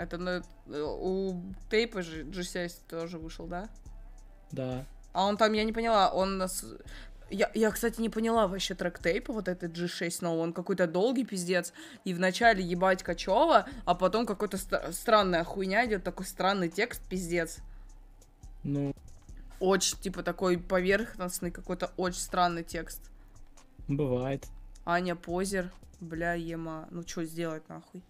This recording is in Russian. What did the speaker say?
Это на... Э, у Тейпа же GCS тоже вышел, да? Да. А он там, я не поняла, он нас... Я, я, кстати, не поняла вообще трек тейпа, вот этот G6 но он какой-то долгий пиздец, и вначале ебать Качева, а потом какой-то ст- странная хуйня идет, такой странный текст, пиздец. Ну... Очень, типа, такой поверхностный какой-то очень странный текст. Бывает. Аня Позер, бля, ема, ну что сделать нахуй?